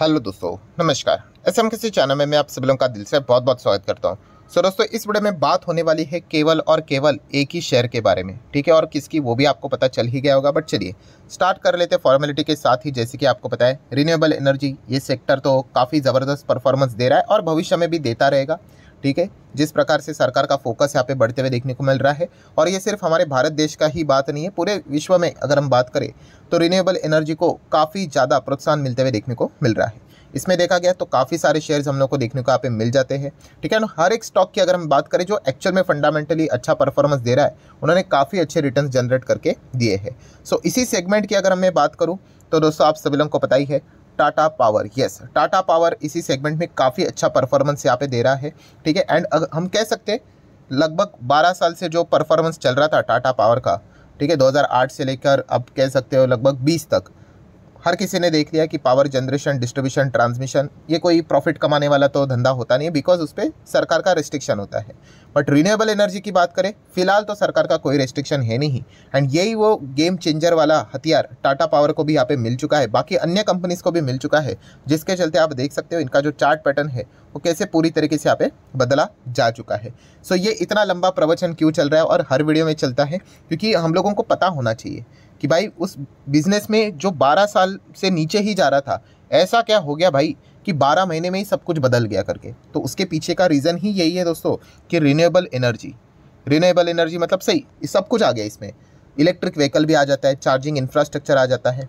hello दोस्तों नमस्कार ऐसे हम किसी चैनल में मैं आप सभी लोगों का दिल से बहुत बहुत स्वागत करता हूँ सो दोस्तों इस वीडियो में बात होने वाली है केवल और केवल एक ही शेयर के बारे में ठीक है और किसकी वो भी आपको पता चल ही गया होगा बट चलिए स्टार्ट कर लेते फॉर्मेलिटी के साथ ही जैसे कि आपको पता है रिन्यूएबल एनर्जी ये सेक्टर तो काफ़ी ज़बरदस्त परफॉर्मेंस दे रहा है और भविष्य में भी देता रहेगा ठीक है जिस प्रकार से सरकार का फोकस यहाँ पे बढ़ते हुए देखने को मिल रहा है और ये सिर्फ हमारे भारत देश का ही बात नहीं है पूरे विश्व में अगर हम बात करें तो रिन्यूएबल एनर्जी को काफ़ी ज़्यादा प्रोत्साहन मिलते हुए देखने को मिल रहा है इसमें देखा गया तो काफ़ी सारे शेयर्स हम लोग को देखने को यहाँ पे मिल जाते हैं ठीक है ना हर एक स्टॉक की अगर हम बात करें जो एक्चुअल में फंडामेंटली अच्छा परफॉर्मेंस दे रहा है उन्होंने काफ़ी अच्छे रिटर्न जनरेट करके दिए हैं सो इसी सेगमेंट की अगर हमें बात करूँ तो दोस्तों आप सभी लोगों को पता ही है Tata power yes Tata power इसी सेगमेंट में काफ़ी अच्छा परफॉर्मेंस यहाँ पे दे रहा है ठीक है एंड हम कह सकते हैं लगभग 12 साल से जो परफॉर्मेंस चल रहा था टाटा पावर का ठीक है 2008 से लेकर अब कह सकते हो लगभग 20 तक हर किसी ने देख लिया कि पावर जनरेशन डिस्ट्रीब्यूशन ट्रांसमिशन ये कोई प्रॉफिट कमाने वाला तो धंधा होता नहीं है बिकॉज उस पर सरकार का रिस्ट्रिक्शन होता है बट रीन्यूएबल एनर्जी की बात करें फिलहाल तो सरकार का कोई रेस्ट्रिक्शन है नहीं एंड यही वो गेम चेंजर वाला हथियार टाटा पावर को भी यहाँ पे मिल चुका है बाकी अन्य कंपनीज को भी मिल चुका है जिसके चलते आप देख सकते हो इनका जो चार्ट पैटर्न है वो कैसे पूरी तरीके से यहाँ पे बदला जा चुका है सो so ये इतना लंबा प्रवचन क्यों चल रहा है और हर वीडियो में चलता है क्योंकि हम लोगों को पता होना चाहिए कि भाई उस बिज़नेस में जो 12 साल से नीचे ही जा रहा था ऐसा क्या हो गया भाई कि 12 महीने में ही सब कुछ बदल गया करके तो उसके पीछे का रीज़न ही यही है दोस्तों कि रिन्यूएबल एनर्जी रिन्यूएबल एनर्जी मतलब सही सब कुछ आ गया इसमें इलेक्ट्रिक व्हीकल भी आ जाता है चार्जिंग इंफ्रास्ट्रक्चर आ जाता है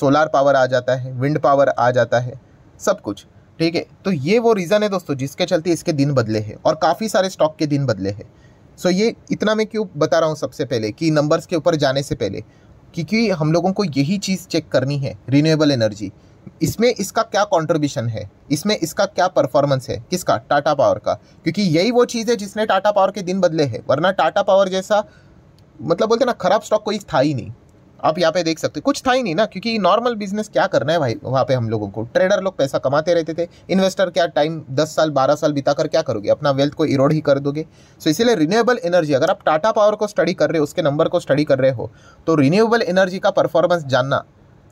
सोलार पावर आ जाता है विंड पावर आ जाता है सब कुछ ठीक है तो ये वो रीज़न है दोस्तों जिसके चलते इसके दिन बदले हैं और काफ़ी सारे स्टॉक के दिन बदले हैं सो ये इतना मैं क्यों बता रहा हूँ सबसे पहले कि नंबर्स के ऊपर जाने से पहले क्योंकि हम लोगों को यही चीज़ चेक करनी है रिन्यूएबल एनर्जी इसमें इसका क्या कंट्रीब्यूशन है इसमें इसका क्या परफॉर्मेंस है किसका टाटा पावर का क्योंकि यही वो चीज़ है जिसने टाटा पावर के दिन बदले हैं वरना टाटा पावर जैसा मतलब बोलते ना खराब स्टॉक कोई था ही नहीं आप यहाँ पे देख सकते कुछ था ही नहीं ना क्योंकि नॉर्मल बिजनेस क्या करना है भाई वहाँ पे हम लोगों को ट्रेडर लोग पैसा कमाते रहते थे इन्वेस्टर क्या टाइम दस साल बारह साल बिता कर क्या करोगे अपना वेल्थ को इरोड ही कर दोगे सो so, इसीलिए रिन्यूएबल एनर्जी अगर आप टाटा पावर को स्टडी कर रहे हो उसके नंबर को स्टडी कर रहे हो तो रिन्यूएबल एनर्जी का परफॉर्मेंस जानना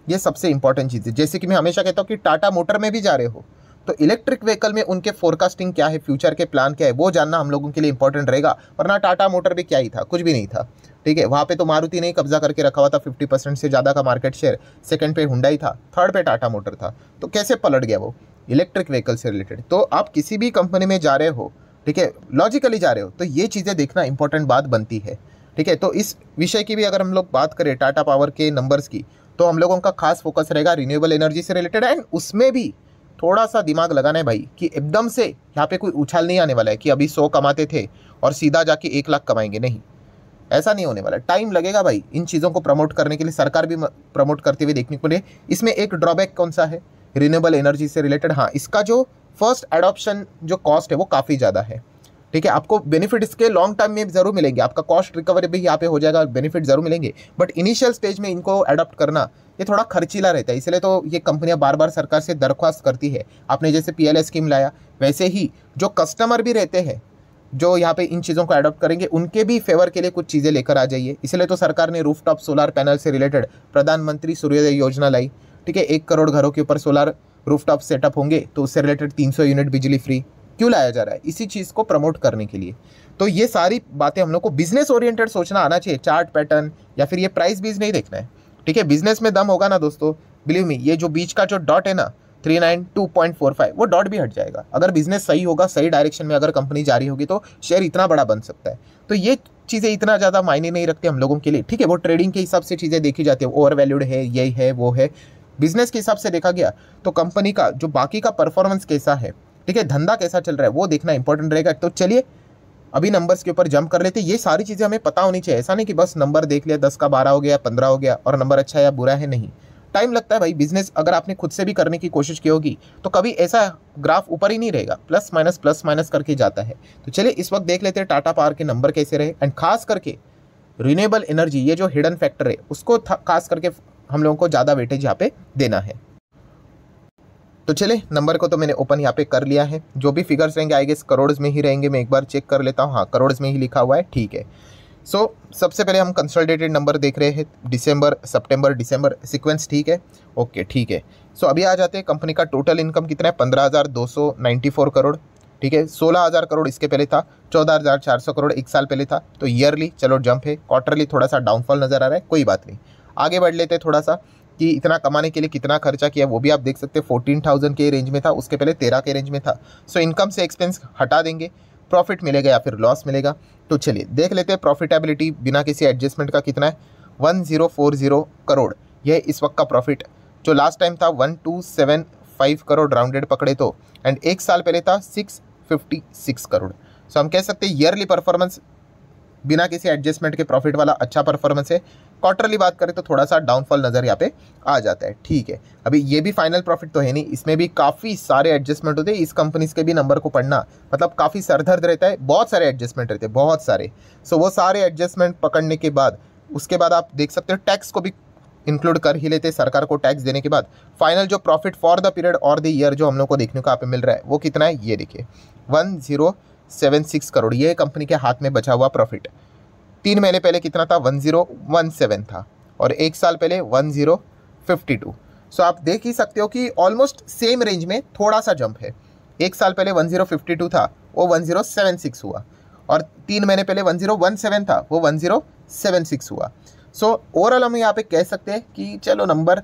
ये सबसे इंपॉर्टेंट चीज़ है जैसे कि मैं हमेशा कहता हूँ कि टाटा मोटर में भी जा रहे हो तो इलेक्ट्रिक व्हीकल में उनके फोरकास्टिंग क्या है फ्यूचर के प्लान क्या है वो जानना हम लोगों के लिए इंपॉर्टेंट रहेगा वरना टाटा मोटर भी क्या ही था कुछ भी नहीं था ठीक है वहाँ पे तो मारुति ने कब्जा करके रखा हुआ था फिफ्टी परसेंट से ज़्यादा का मार्केट शेयर सेकंड पे हुडाई था थर्ड पे टाटा मोटर था तो कैसे पलट गया वो इलेक्ट्रिक व्हीकल से रिलेटेड तो आप किसी भी कंपनी में जा रहे हो ठीक है लॉजिकली जा रहे हो तो ये चीज़ें देखना इंपॉर्टेंट बात बनती है ठीक है तो इस विषय की भी अगर हम लोग बात करें टाटा पावर के नंबर्स की तो हम लोगों का खास फोकस रहेगा रिन्यूएबल एनर्जी से रिलेटेड एंड उसमें भी थोड़ा सा दिमाग लगाना है भाई कि एकदम से यहाँ पे कोई उछाल नहीं आने वाला है कि अभी सौ कमाते थे और सीधा जाके एक लाख कमाएंगे नहीं ऐसा नहीं होने वाला टाइम लगेगा भाई इन चीज़ों को प्रमोट करने के लिए सरकार भी प्रमोट करते हुए देखने को मिले इसमें एक ड्रॉबैक कौन सा है रिन्यूएबल एनर्जी से रिलेटेड हाँ इसका जो फर्स्ट एडॉप्शन जो कॉस्ट है वो काफ़ी ज़्यादा है ठीक है आपको बेनिफिट इसके लॉन्ग टर्म में जरूर मिलेंगे आपका कॉस्ट रिकवरी भी यहाँ पे हो जाएगा बेनिफिट जरूर मिलेंगे बट इनिशियल स्टेज में इनको अडॉप्ट करना ये थोड़ा खर्चीला रहता है इसलिए तो ये कंपनियां बार बार सरकार से दरख्वास्त करती है आपने जैसे पी स्कीम लाया वैसे ही जो कस्टमर भी रहते हैं जो यहाँ पे इन चीज़ों को अडॉप्ट करेंगे उनके भी फेवर के लिए कुछ चीज़ें लेकर आ जाइए इसलिए तो सरकार ने रूफटॉप सोलर पैनल से रिलेटेड प्रधानमंत्री सूर्योदय योजना लाई ठीक है एक करोड़ घरों के ऊपर सोलर रूफटॉप सेटअप होंगे तो उससे रिलेटेड 300 यूनिट बिजली फ्री क्यों लाया जा रहा है इसी चीज़ को प्रमोट करने के लिए तो ये सारी बातें हम लोग को बिजनेस ओरिएंटेड सोचना आना चाहिए चार्ट पैटर्न या फिर ये प्राइस बीज नहीं देखना है ठीक है बिजनेस में दम होगा ना दोस्तों बिलीव मी ये जो बीच का जो डॉट है ना three nine two point four five वो डॉट भी हट जाएगा अगर बिजनेस सही होगा सही डायरेक्शन में अगर कंपनी जारी होगी तो शेयर इतना बड़ा बन सकता है तो ये चीज़ें इतना ज़्यादा मायने नहीं रखते हम लोगों के लिए ठीक है वो ट्रेडिंग के हिसाब से चीज़ें देखी जाती है ओवर वैल्यूड है ये है वो है बिजनेस के हिसाब से देखा गया तो कंपनी का जो बाकी का परफॉर्मेंस कैसा है ठीक है धंधा कैसा चल रहा है वो देखना इंपॉर्टेंट रहेगा तो चलिए अभी नंबर्स के ऊपर जंप कर लेते हैं ये सारी चीज़ें हमें पता होनी चाहिए ऐसा नहीं कि बस नंबर देख लिया दस का बारह हो गया पंद्रह हो गया और नंबर अच्छा या बुरा है नहीं टाइम लगता है भाई बिजनेस अगर आपने खुद से भी करने की कोशिश की होगी तो कभी ऐसा ग्राफ ऊपर ही नहीं रहेगा प्लस माइनस प्लस माइनस करके जाता है तो चलिए इस वक्त देख लेते हैं टाटा पावर के नंबर कैसे रहे एंड खास करके रिन्यूएबल एनर्जी ये जो हिडन फैक्टर है उसको खास करके हम लोगों को ज़्यादा वेटेज यहाँ पे देना है तो चले नंबर को तो मैंने ओपन यहाँ पे कर लिया है जो भी फिगर्स रहेंगे आई गेस करोड़ में ही रहेंगे मैं एक बार चेक कर लेता हूँ हाँ करोड़्स में ही लिखा हुआ है ठीक है सो so, सबसे पहले हम कंसल्टेटेड नंबर देख रहे हैं दिसंबर सितंबर दिसंबर सीक्वेंस ठीक है ओके ठीक है सो so, अभी आ जाते हैं कंपनी का टोटल इनकम कितना है पंद्रह हज़ार दो सौ नाइन्टी फोर करोड़ ठीक है सोलह हज़ार करोड़ इसके पहले था चौदह हज़ार चार सौ करोड़ एक साल पहले था तो ईयरली चलो जंप है क्वार्टरली थोड़ा सा डाउनफॉल नज़र आ रहा है कोई बात नहीं आगे बढ़ लेते थोड़ा सा कि इतना कमाने के लिए कितना खर्चा किया वो भी आप देख सकते हैं फोर्टीन थाउजेंड के रेंज में था उसके पहले तेरह के रेंज में था सो इनकम से एक्सपेंस हटा देंगे प्रॉफिट मिलेगा या फिर लॉस मिलेगा तो चलिए देख लेते हैं प्रॉफिटेबिलिटी बिना किसी एडजस्टमेंट का कितना है one zero four zero crore यह इस वक्त का प्रॉफिट जो लास्ट टाइम था one two seven five crore rounded पकड़े तो एंड एक साल पहले था six fifty six crore so so, हम कह सकते हैं ईयरली परफॉर्मेंस बिना किसी एडजस्टमेंट के प्रॉफिट वाला अच्छा परफॉर्मेंस है क्वार्टरली बात करें तो थोड़ा सा डाउनफॉल नज़र यहाँ पे आ जाता है ठीक है अभी ये भी फाइनल प्रॉफिट तो है नहीं इसमें भी काफ़ी सारे एडजस्टमेंट होते हैं इस कंपनीज के भी नंबर को पढ़ना मतलब काफ़ी सरदर्द रहता है बहुत सारे एडजस्टमेंट रहते हैं बहुत सारे सो वो सारे एडजस्टमेंट पकड़ने के बाद उसके बाद आप देख सकते हो टैक्स को भी इंक्लूड कर ही लेते सरकार को टैक्स देने के बाद फाइनल जो प्रॉफिट फॉर द पीरियड और द ईयर जो हम लोग को देखने को आप मिल रहा है वो कितना है ये देखिए one zero seven six crore ये कंपनी के हाथ में बचा हुआ प्रॉफिट तीन महीने पहले कितना था वन ज़ीरो वन सेवन था और एक साल पहले one zero fifty two so आप देख ही सकते हो कि ऑलमोस्ट सेम रेंज में थोड़ा सा जंप है एक साल पहले वन ज़ीरो फिफ्टी टू था वो वन ज़ीरो सेवन सिक्स हुआ और तीन महीने पहले वन ज़ीरो वन सेवन था वो वन ज़ीरो सेवन सिक्स हुआ सो ओवरऑल हम यहाँ पे कह सकते हैं कि चलो नंबर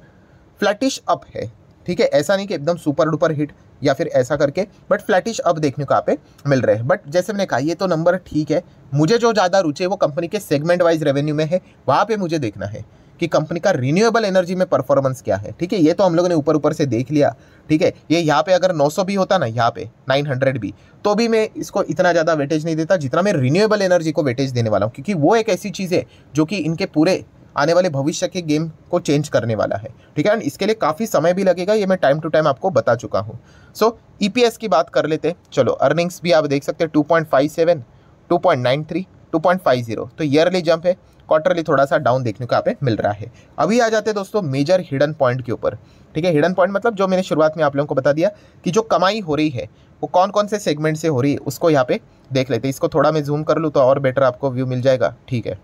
फ्लैटिश अप है ठीक है ऐसा नहीं कि एकदम सुपर डुपर हिट या फिर ऐसा करके बट फ्लैटिश अब देखने को आप मिल रहे हैं बट जैसे मैंने कहा ये तो नंबर ठीक है मुझे जो ज़्यादा रुचि है वो कंपनी के सेगमेंट वाइज रेवेन्यू में है वहाँ पर मुझे देखना है कि कंपनी का रिन्यूएबल एनर्जी में परफॉर्मेंस क्या है ठीक है ये तो हम लोगों ने ऊपर ऊपर से देख लिया ठीक है ये यहाँ पे अगर 900 भी होता ना यहाँ पे 900 भी तो भी मैं इसको इतना ज़्यादा वेटेज नहीं देता जितना मैं रिन्यूएबल एनर्जी को वेटेज देने वाला हूँ क्योंकि वो एक ऐसी चीज़ है जो कि इनके पूरे आने वाले भविष्य के गेम को चेंज करने वाला है ठीक है एंड इसके लिए काफ़ी समय भी लगेगा ये मैं टाइम टू टाइम आपको बता चुका हूँ सो ई e की बात कर लेते चलो अर्निंग्स भी आप देख सकते हैं two point five seven two point nine three two point five zero तो ईयरली जंप है क्वार्टरली थोड़ा सा डाउन देखने को आप मिल रहा है अभी आ जाते हैं दोस्तों मेजर हिडन पॉइंट के ऊपर ठीक है हिडन पॉइंट मतलब जो मैंने शुरुआत में आप लोगों को बता दिया कि जो कमाई हो रही है वो कौन कौन से सेगमेंट से हो रही है उसको यहाँ पे देख लेते हैं इसको थोड़ा मैं जूम कर लूँ तो और बेटर आपको व्यू मिल जाएगा ठीक है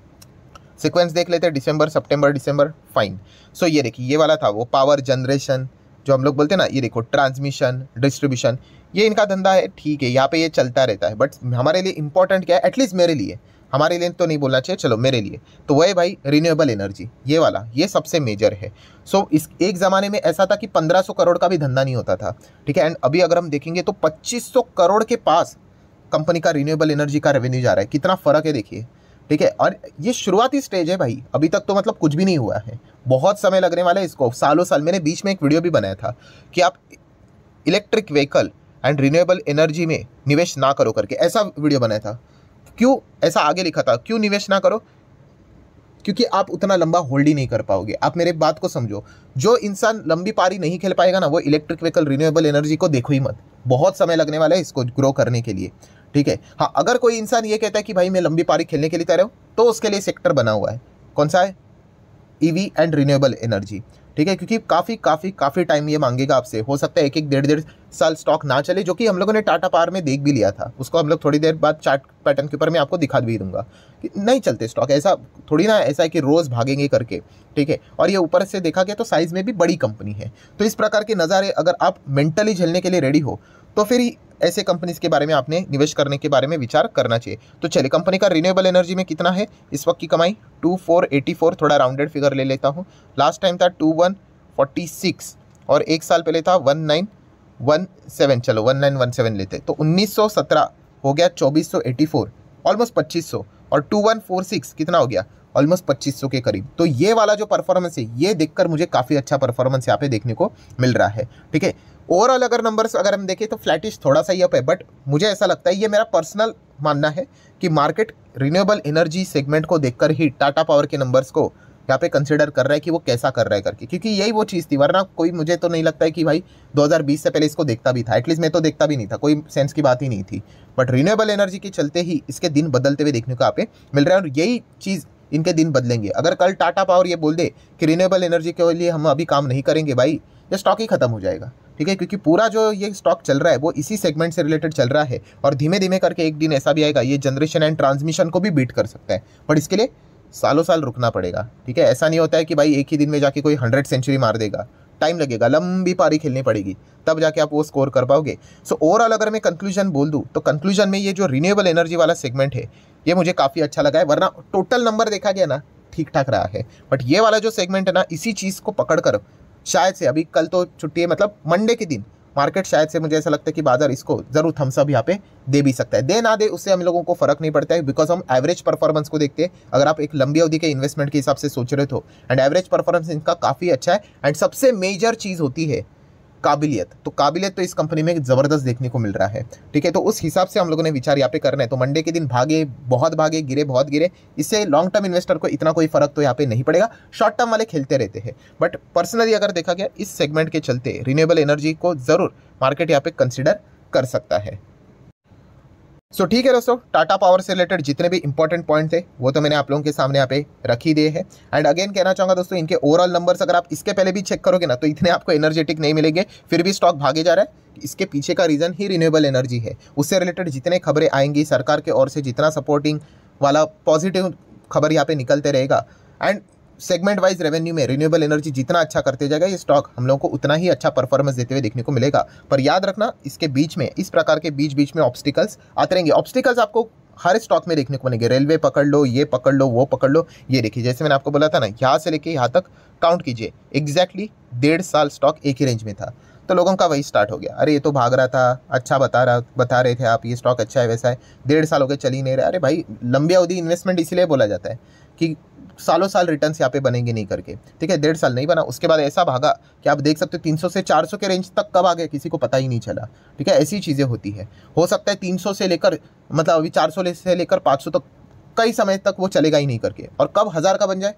सिक्वेंस देख लेते हैं डिसम्बर सितंबर दिसंबर फाइन सो ये देखिए ये वाला था वो पावर जनरेशन जो हम लोग बोलते हैं ना ये देखो ट्रांसमिशन डिस्ट्रीब्यूशन ये इनका धंधा है ठीक है यहाँ पे ये चलता रहता है बट हमारे लिए इंपॉर्टेंट क्या है एटलीस्ट मेरे लिए हमारे लिए तो नहीं बोलना चाहिए चलो मेरे लिए तो वह भाई रिन्यूएबल एनर्जी ये वाला ये सबसे मेजर है सो so, इस एक ज़माने में ऐसा था कि 1500 करोड़ का भी धंधा नहीं होता था ठीक है एंड अभी अगर हम देखेंगे तो 2500 करोड़ के पास कंपनी का रिन्यूएबल एनर्जी का रेवेन्यू जा रहा है कितना फ़र्क है देखिए ठीक है और ये शुरुआती स्टेज है भाई अभी तक तो मतलब कुछ भी नहीं हुआ है बहुत समय लगने वाला है इसको सालों साल मैंने बीच में एक वीडियो भी बनाया था कि आप electric vehicle and renewable energy में निवेश ना करो करके ऐसा वीडियो बनाया था क्यों ऐसा आगे लिखा था क्यों निवेश ना करो क्योंकि आप उतना लंबा होल्ड ही नहीं कर पाओगे आप मेरे बात को समझो जो इंसान लंबी पारी नहीं खेल पाएगा ना वो इलेक्ट्रिक व्हीकल रिन्यूएबल एनर्जी को देखो ही मत बहुत समय लगने वाला है इसको ग्रो करने के लिए ठीक है हाँ अगर कोई इंसान ये कहता है कि भाई मैं लंबी पारी खेलने के लिए तैयार हूँ तो उसके लिए सेक्टर बना हुआ है कौन सा है ईवी एंड रिन्यूएबल एनर्जी ठीक है क्योंकि काफ़ी काफ़ी काफ़ी टाइम ये मांगेगा आपसे हो सकता है एक एक डेढ़ डेढ़ साल स्टॉक ना चले जो कि हम लोगों ने टाटा पावर में देख भी लिया था उसको हम लोग थोड़ी देर बाद चार्ट पैटर्न के ऊपर मैं आपको दिखा भी दूंगा कि नहीं चलते स्टॉक ऐसा थोड़ी ना ऐसा है कि रोज़ भागेंगे करके ठीक है और ये ऊपर से देखा गया तो साइज़ में भी बड़ी कंपनी है तो इस प्रकार के नज़ारे अगर आप मेंटली झेलने के लिए रेडी हो तो फिर ऐसे कंपनीज के बारे में आपने निवेश करने के बारे में विचार करना चाहिए तो चलिए कंपनी का रिन्यूएबल एनर्जी में कितना है इस वक्त की कमाई टू फोर एटी फोर थोड़ा राउंडेड फिगर ले लेता हूँ लास्ट टाइम था टू वन फोर्टी सिक्स और एक साल पहले था वन नाइन वन सेवन चलो वन नाइन वन सेवन लेते तो उन्नीस सौ सत्रह हो गया चौबीस सौ एटी फोर ऑलमोस्ट पच्चीस सौ और टू वन फोर सिक्स कितना हो गया ऑलमोस्ट 2500 के करीब तो ये वाला जो परफॉर्मेंस है ये देखकर मुझे काफ़ी अच्छा परफॉर्मेंस यहाँ पे देखने को मिल रहा है ठीक है ओवरऑल अगर नंबर्स अगर हम देखें तो फ्लैटिश थोड़ा सा ही अप है बट मुझे ऐसा लगता है ये मेरा पर्सनल मानना है कि मार्केट रिन्यूएबल एनर्जी सेगमेंट को देखकर ही टाटा पावर के नंबर्स को यहाँ पे कंसिडर कर रहा है कि वो कैसा कर रहा है करके क्योंकि यही वो चीज़ थी वरना कोई मुझे तो नहीं लगता है कि भाई 2020 से पहले इसको देखता भी था एटलीस्ट मैं तो देखता भी नहीं था कोई सेंस की बात ही नहीं थी बट रिन्यूएबल एनर्जी के चलते ही इसके दिन बदलते हुए देखने को आप मिल रहा है और यही चीज़ इनके दिन बदलेंगे अगर कल टाटा पावर ये बोल दे कि रिन्यूएबल एनर्जी के लिए हम अभी काम नहीं करेंगे भाई ये स्टॉक ही खत्म हो जाएगा ठीक है क्योंकि पूरा जो ये स्टॉक चल रहा है वो इसी सेगमेंट से रिलेटेड चल रहा है और धीमे धीमे करके एक दिन ऐसा भी आएगा ये जनरेशन एंड ट्रांसमिशन को भी बीट कर सकता है बट इसके लिए सालों साल रुकना पड़ेगा ठीक है ऐसा नहीं होता है कि भाई एक ही दिन में जाके कोई हंड्रेड सेंचुरी मार देगा टाइम लगेगा लंबी पारी खेलनी पड़ेगी तब जाके आप वो स्कोर कर पाओगे सो ओवरऑल अगर मैं कंक्लूजन बोल दूँ तो कंक्लूजन में ये जो रिन्यूएबल एनर्जी वाला सेगमेंट है ये मुझे काफ़ी अच्छा लगा है वरना टोटल नंबर देखा गया ना ठीक ठाक रहा है बट ये वाला जो सेगमेंट है ना इसी चीज़ को पकड़ कर शायद से अभी कल तो छुट्टी है मतलब मंडे के दिन मार्केट शायद से मुझे ऐसा लगता है कि बाजार इसको जरूर थम्सअप यहाँ पे दे भी सकता है दे ना दे उससे हम लोगों को फर्क नहीं पड़ता है बिकॉज हम एवरेज परफॉर्मेंस को देखते हैं अगर आप एक लंबी अवधि के इन्वेस्टमेंट के हिसाब से सोच रहे हो एंड एवरेज परफॉर्मेंस इनका काफ़ी अच्छा है एंड सबसे मेजर चीज़ होती है काबिलियत तो काबिलियत तो इस कंपनी में ज़बरदस्त देखने को मिल रहा है ठीक है तो उस हिसाब से हम लोगों ने विचार यहाँ पे करना है तो मंडे के दिन भागे बहुत भागे गिरे बहुत गिरे इससे लॉन्ग टर्म इन्वेस्टर को इतना कोई फर्क तो यहाँ पे नहीं पड़ेगा शॉर्ट टर्म वाले खेलते रहते हैं बट पर्सनली अगर देखा गया इस सेगमेंट के चलते रिन्यूएबल एनर्जी को ज़रूर मार्केट यहाँ पे कंसिडर कर सकता है सो ठीक है दोस्तों टाटा पावर से रिलेटेड जितने भी इंपॉर्टेंट पॉइंट थे वो तो मैंने आप लोगों के सामने यहाँ पे रख ही दिए हैं एंड अगेन कहना चाहूँगा दोस्तों इनके ओवरऑल नंबर्स अगर आप इसके पहले भी चेक करोगे ना तो इतने आपको एनर्जेटिक नहीं मिलेंगे फिर भी स्टॉक भागे जा रहा है इसके पीछे का रीज़न ही रिन्यूएबल एनर्जी है उससे रिलेटेड जितने खबरें आएंगी सरकार के ओर से जितना सपोर्टिंग वाला पॉजिटिव खबर यहाँ पर निकलते रहेगा एंड सेगमेंट वाइज रेवेन्यू में रिन्यूएबल एनर्जी जितना अच्छा करते जाएगा ये स्टॉक हम लोगों को उतना ही अच्छा परफॉर्मेंस देते हुए देखने को मिलेगा पर याद रखना इसके बीच में इस प्रकार के बीच बीच में ऑब्स्टिकल्स आते रहेंगे ऑब्स्टिकल्स आपको हर स्टॉक में देखने को मिलेंगे रेलवे पकड़ लो ये पकड़ लो वो पकड़ लो ये देखिए जैसे मैंने आपको बोला था ना यहाँ से लेके यहाँ तक काउंट कीजिए एग्जैक्टली डेढ़ साल स्टॉक एक ही रेंज में था तो लोगों का वही स्टार्ट हो गया अरे ये तो भाग रहा था अच्छा बता रहा बता रहे थे आप ये स्टॉक अच्छा है वैसा है डेढ़ साल हो गया चल ही नहीं रहा अरे भाई लंबी अवधि इन्वेस्टमेंट इसीलिए बोला जाता है कि सालों साल रिटर्न यहाँ पे बनेंगे नहीं करके ठीक है डेढ़ साल नहीं बना उसके बाद ऐसा भागा कि आप देख सकते हो 300 से 400 के रेंज तक कब आ गया किसी को पता ही नहीं चला ठीक है ऐसी चीज़ें होती है हो सकता है 300 से लेकर मतलब अभी 400 से लेकर 500 तक कई समय तक वो चलेगा ही नहीं करके और कब हज़ार का बन जाए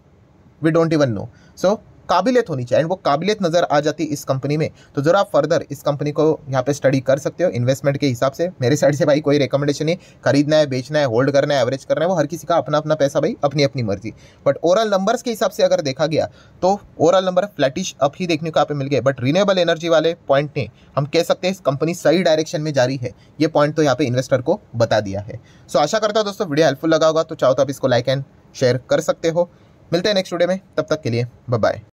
we don't even know so काबिलियत होनी चाहिए एंड वो काबिलियत नज़र आ जाती इस कंपनी में तो ज़रा फर्दर इस कंपनी को यहाँ पे स्टडी कर सकते हो इन्वेस्टमेंट के हिसाब से मेरे साइड से भाई कोई रिकमेंडेशन नहीं खरीदना है बेचना है होल्ड करना है एवरेज करना है वो हर किसी का अपना अपना पैसा भाई अपनी अपनी मर्जी बट ओवरऑल नंबर्स के हिसाब से अगर देखा गया तो ओवरऑल नंबर फ्लैटिश अप ही देखने को आप मिल गए बट रीनेबल एनर्जी वाले पॉइंट ने हम कह सकते हैं इस कंपनी सही डायरेक्शन में जारी है ये पॉइंट तो यहाँ पे इन्वेस्टर को बता दिया है सो आशा करता हूँ दोस्तों वीडियो हेल्पफुल लगा होगा तो चाहो तो आप इसको लाइक एंड शेयर कर सकते हो मिलते हैं नेक्स्ट वीडियो में तब तक के लिए बाय